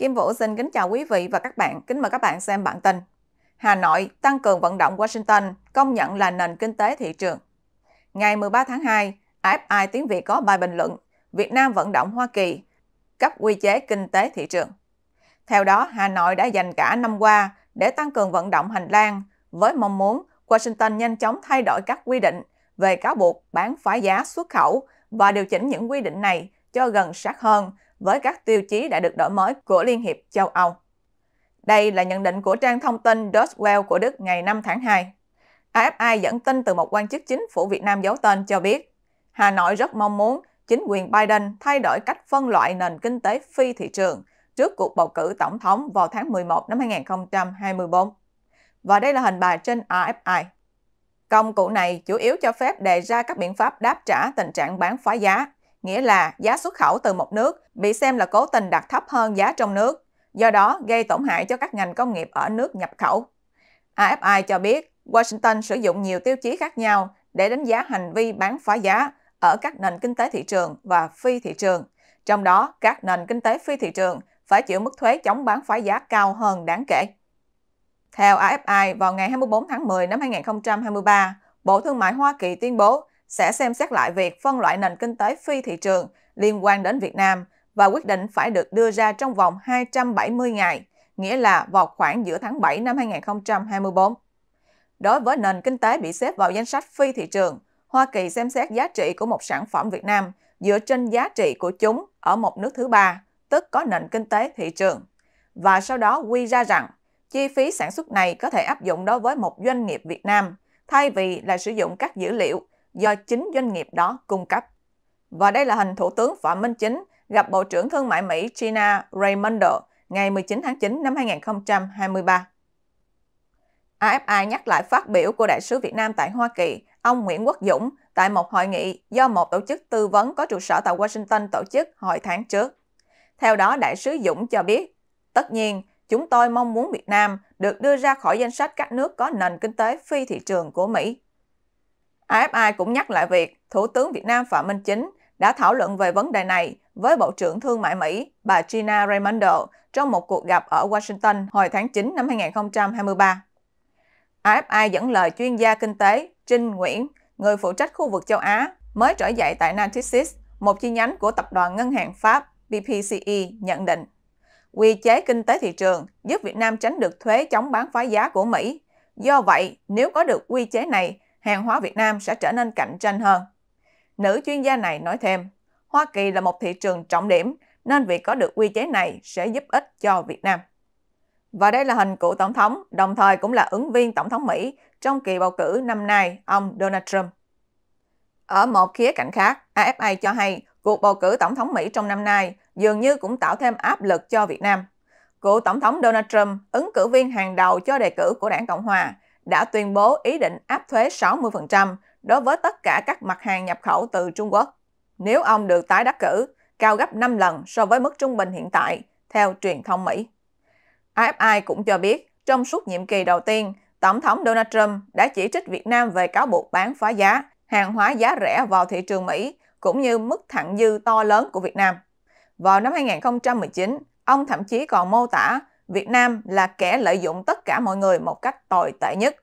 Kim Vũ xin kính chào quý vị và các bạn. Kính mời các bạn xem bản tin. Hà Nội tăng cường vận động Washington công nhận là nền kinh tế thị trường. Ngày 13 tháng 2, AFI tiếng Việt có bài bình luận Việt Nam vận động Hoa Kỳ cấp quy chế kinh tế thị trường. Theo đó, Hà Nội đã dành cả năm qua để tăng cường vận động hành lang với mong muốn Washington nhanh chóng thay đổi các quy định về cáo buộc bán phá giá xuất khẩu và điều chỉnh những quy định này cho gần sát hơn với các tiêu chí đã được đổi mới của Liên hiệp châu Âu. Đây là nhận định của trang thông tin Doswell của Đức ngày 5 tháng 2. AFI dẫn tin từ một quan chức chính phủ Việt Nam giấu tên cho biết, Hà Nội rất mong muốn chính quyền Biden thay đổi cách phân loại nền kinh tế phi thị trường trước cuộc bầu cử tổng thống vào tháng 11 năm 2024. Và đây là hình bài trên AFI. Công cụ này chủ yếu cho phép đề ra các biện pháp đáp trả tình trạng bán phá giá nghĩa là giá xuất khẩu từ một nước bị xem là cố tình đặt thấp hơn giá trong nước, do đó gây tổn hại cho các ngành công nghiệp ở nước nhập khẩu. AFI cho biết Washington sử dụng nhiều tiêu chí khác nhau để đánh giá hành vi bán phá giá ở các nền kinh tế thị trường và phi thị trường. Trong đó, các nền kinh tế phi thị trường phải chịu mức thuế chống bán phá giá cao hơn đáng kể. Theo AFI, vào ngày 24 tháng 10 năm 2023, Bộ Thương mại Hoa Kỳ tuyên bố sẽ xem xét lại việc phân loại nền kinh tế phi thị trường liên quan đến Việt Nam và quyết định phải được đưa ra trong vòng 270 ngày, nghĩa là vào khoảng giữa tháng 7 năm 2024. Đối với nền kinh tế bị xếp vào danh sách phi thị trường, Hoa Kỳ xem xét giá trị của một sản phẩm Việt Nam dựa trên giá trị của chúng ở một nước thứ ba, tức có nền kinh tế thị trường, và sau đó quy ra rằng chi phí sản xuất này có thể áp dụng đối với một doanh nghiệp Việt Nam, thay vì là sử dụng các dữ liệu do chính doanh nghiệp đó cung cấp. Và đây là hình Thủ tướng Phạm Minh Chính gặp Bộ trưởng Thương mại Mỹ China Raimondo ngày 19 tháng 9 năm 2023. afi nhắc lại phát biểu của Đại sứ Việt Nam tại Hoa Kỳ, ông Nguyễn Quốc Dũng, tại một hội nghị do một tổ chức tư vấn có trụ sở tại Washington tổ chức hồi tháng trước. Theo đó, Đại sứ Dũng cho biết, tất nhiên, chúng tôi mong muốn Việt Nam được đưa ra khỏi danh sách các nước có nền kinh tế phi thị trường của Mỹ. AFI cũng nhắc lại việc Thủ tướng Việt Nam Phạm Minh Chính đã thảo luận về vấn đề này với Bộ trưởng Thương mại Mỹ bà Gina Raimondo trong một cuộc gặp ở Washington hồi tháng 9 năm 2023. AFI dẫn lời chuyên gia kinh tế Trinh Nguyễn, người phụ trách khu vực châu Á, mới trở dậy tại Natixis, một chi nhánh của tập đoàn ngân hàng Pháp BPCE nhận định. Quy chế kinh tế thị trường giúp Việt Nam tránh được thuế chống bán phá giá của Mỹ. Do vậy, nếu có được quy chế này, hàng hóa Việt Nam sẽ trở nên cạnh tranh hơn. Nữ chuyên gia này nói thêm, Hoa Kỳ là một thị trường trọng điểm nên việc có được quy chế này sẽ giúp ích cho Việt Nam. Và đây là hình của Tổng thống, đồng thời cũng là ứng viên Tổng thống Mỹ trong kỳ bầu cử năm nay, ông Donald Trump. Ở một khía cạnh khác, AFA cho hay cuộc bầu cử Tổng thống Mỹ trong năm nay dường như cũng tạo thêm áp lực cho Việt Nam. Cựu Tổng thống Donald Trump, ứng cử viên hàng đầu cho đề cử của đảng Cộng Hòa, đã tuyên bố ý định áp thuế 60% đối với tất cả các mặt hàng nhập khẩu từ Trung Quốc. Nếu ông được tái đắc cử, cao gấp 5 lần so với mức trung bình hiện tại, theo truyền thông Mỹ. AFI cũng cho biết, trong suốt nhiệm kỳ đầu tiên, Tổng thống Donald Trump đã chỉ trích Việt Nam về cáo buộc bán phá giá, hàng hóa giá rẻ vào thị trường Mỹ, cũng như mức thặng dư to lớn của Việt Nam. Vào năm 2019, ông thậm chí còn mô tả Việt Nam là kẻ lợi dụng tất cả mọi người một cách tồi tệ nhất,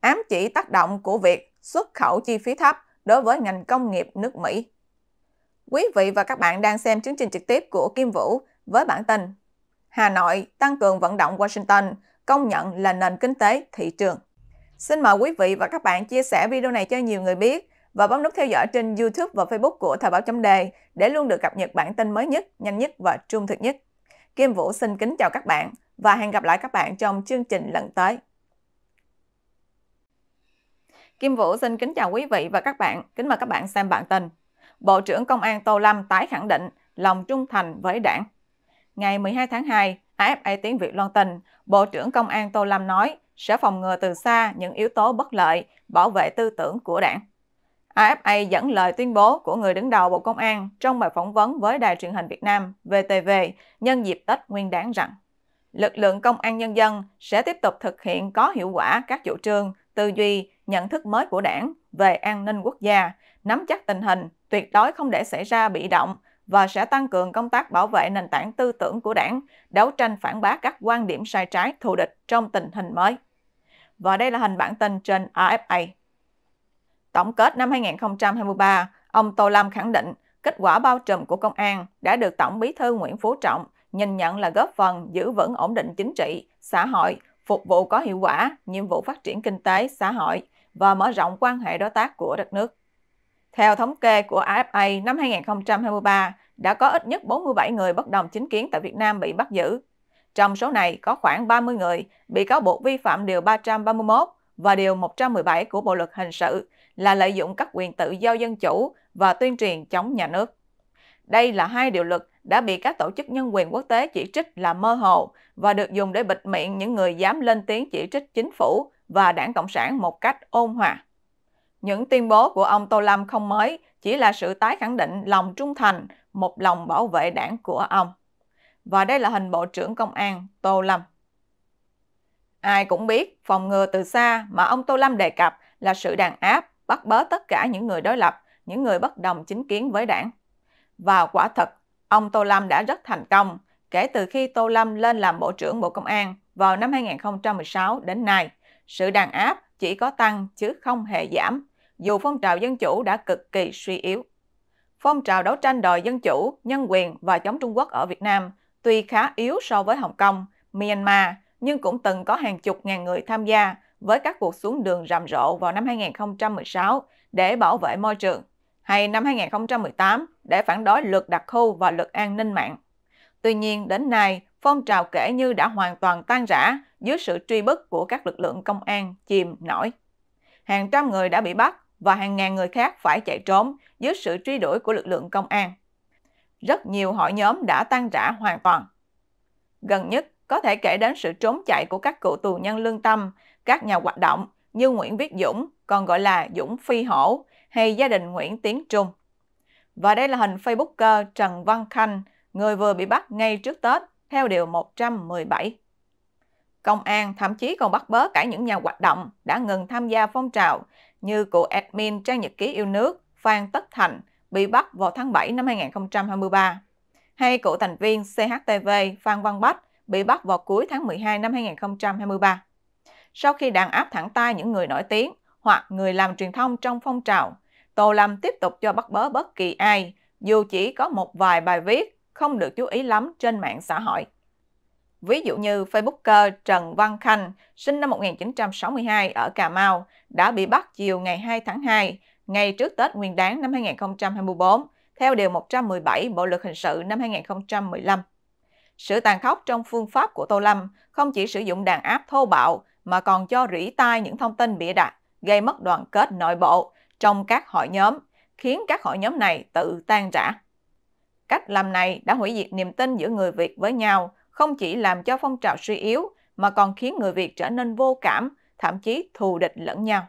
ám chỉ tác động của việc xuất khẩu chi phí thấp đối với ngành công nghiệp nước Mỹ. Quý vị và các bạn đang xem chương trình trực tiếp của Kim Vũ với bản tin Hà Nội tăng cường vận động Washington công nhận là nền kinh tế thị trường. Xin mời quý vị và các bạn chia sẻ video này cho nhiều người biết và bấm nút theo dõi trên YouTube và Facebook của Thời báo chấm đề để luôn được cập nhật bản tin mới nhất, nhanh nhất và trung thực nhất. Kim Vũ xin kính chào các bạn và hẹn gặp lại các bạn trong chương trình lần tới. Kim Vũ xin kính chào quý vị và các bạn, kính mời các bạn xem bản tin. Bộ trưởng Công an Tô Lâm tái khẳng định lòng trung thành với đảng. Ngày 12 tháng 2, AFA Tiếng Việt loan tin, Bộ trưởng Công an Tô Lâm nói sẽ phòng ngừa từ xa những yếu tố bất lợi, bảo vệ tư tưởng của đảng. AFA dẫn lời tuyên bố của người đứng đầu Bộ Công an trong bài phỏng vấn với Đài truyền hình Việt Nam VTV nhân dịp Tết Nguyên đáng rằng lực lượng công an nhân dân sẽ tiếp tục thực hiện có hiệu quả các chủ trương, tư duy, nhận thức mới của đảng về an ninh quốc gia, nắm chắc tình hình, tuyệt đối không để xảy ra bị động và sẽ tăng cường công tác bảo vệ nền tảng tư tưởng của đảng, đấu tranh phản bác các quan điểm sai trái thù địch trong tình hình mới. Và đây là hình bản tin trên AFA. Tổng kết năm 2023, ông Tô Lâm khẳng định kết quả bao trùm của công an đã được Tổng bí thư Nguyễn Phú Trọng nhìn nhận là góp phần giữ vững ổn định chính trị, xã hội, phục vụ có hiệu quả nhiệm vụ phát triển kinh tế, xã hội và mở rộng quan hệ đối tác của đất nước. Theo thống kê của AFA năm 2023, đã có ít nhất 47 người bất đồng chính kiến tại Việt Nam bị bắt giữ. Trong số này có khoảng 30 người bị cáo buộc vi phạm Điều 331 và Điều 117 của Bộ Luật Hình sự là lợi dụng các quyền tự do dân chủ và tuyên truyền chống nhà nước. Đây là hai điều luật đã bị các tổ chức nhân quyền quốc tế chỉ trích là mơ hồ và được dùng để bịt miệng những người dám lên tiếng chỉ trích chính phủ và đảng Cộng sản một cách ôn hòa. Những tuyên bố của ông Tô Lâm không mới, chỉ là sự tái khẳng định lòng trung thành, một lòng bảo vệ đảng của ông. Và đây là hình Bộ trưởng Công an Tô Lâm. Ai cũng biết, phòng ngừa từ xa mà ông Tô Lâm đề cập là sự đàn áp, bắt bớ tất cả những người đối lập, những người bất đồng chính kiến với đảng. Và quả thật, Ông Tô Lâm đã rất thành công kể từ khi Tô Lâm lên làm Bộ trưởng Bộ Công an vào năm 2016 đến nay. Sự đàn áp chỉ có tăng chứ không hề giảm, dù phong trào dân chủ đã cực kỳ suy yếu. Phong trào đấu tranh đòi dân chủ, nhân quyền và chống Trung Quốc ở Việt Nam tuy khá yếu so với Hồng Kông, Myanmar, nhưng cũng từng có hàng chục ngàn người tham gia với các cuộc xuống đường rầm rộ vào năm 2016 để bảo vệ môi trường, hay năm 2018 để phản đối luật đặc khu và luật an ninh mạng. Tuy nhiên, đến nay, phong trào kể như đã hoàn toàn tan rã dưới sự truy bức của các lực lượng công an chìm nổi. Hàng trăm người đã bị bắt và hàng ngàn người khác phải chạy trốn dưới sự truy đuổi của lực lượng công an. Rất nhiều hội nhóm đã tan rã hoàn toàn. Gần nhất có thể kể đến sự trốn chạy của các cựu tù nhân lương tâm, các nhà hoạt động như Nguyễn Viết Dũng, còn gọi là Dũng Phi Hổ, hay gia đình Nguyễn Tiến Trung. Và đây là hình Facebooker Trần Văn Khanh, người vừa bị bắt ngay trước Tết, theo Điều 117. Công an thậm chí còn bắt bớ cả những nhà hoạt động đã ngừng tham gia phong trào như cựu admin trang nhật ký yêu nước Phan Tất Thành bị bắt vào tháng 7 năm 2023, hay cựu thành viên CHTV Phan Văn Bách bị bắt vào cuối tháng 12 năm 2023. Sau khi đàn áp thẳng tay những người nổi tiếng hoặc người làm truyền thông trong phong trào, Tô Lâm tiếp tục cho bắt bớ bất kỳ ai, dù chỉ có một vài bài viết không được chú ý lắm trên mạng xã hội. Ví dụ như Facebooker Trần Văn Khanh, sinh năm 1962 ở Cà Mau, đã bị bắt chiều ngày 2 tháng 2, ngày trước Tết Nguyên đán năm 2024, theo Điều 117 Bộ Luật Hình sự năm 2015. Sự tàn khốc trong phương pháp của Tô Lâm không chỉ sử dụng đàn áp thô bạo mà còn cho rỉ tai những thông tin bịa đặt, gây mất đoàn kết nội bộ, trong các hội nhóm, khiến các hội nhóm này tự tan rã. Cách làm này đã hủy diệt niềm tin giữa người Việt với nhau, không chỉ làm cho phong trào suy yếu mà còn khiến người Việt trở nên vô cảm, thậm chí thù địch lẫn nhau.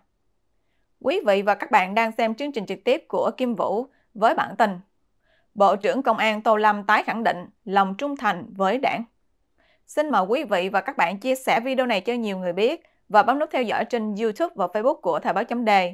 Quý vị và các bạn đang xem chương trình trực tiếp của Kim Vũ với bản tin Bộ trưởng Công an Tô Lâm tái khẳng định lòng trung thành với đảng. Xin mời quý vị và các bạn chia sẻ video này cho nhiều người biết và bấm nút theo dõi trên YouTube và Facebook của Thời báo chấm đề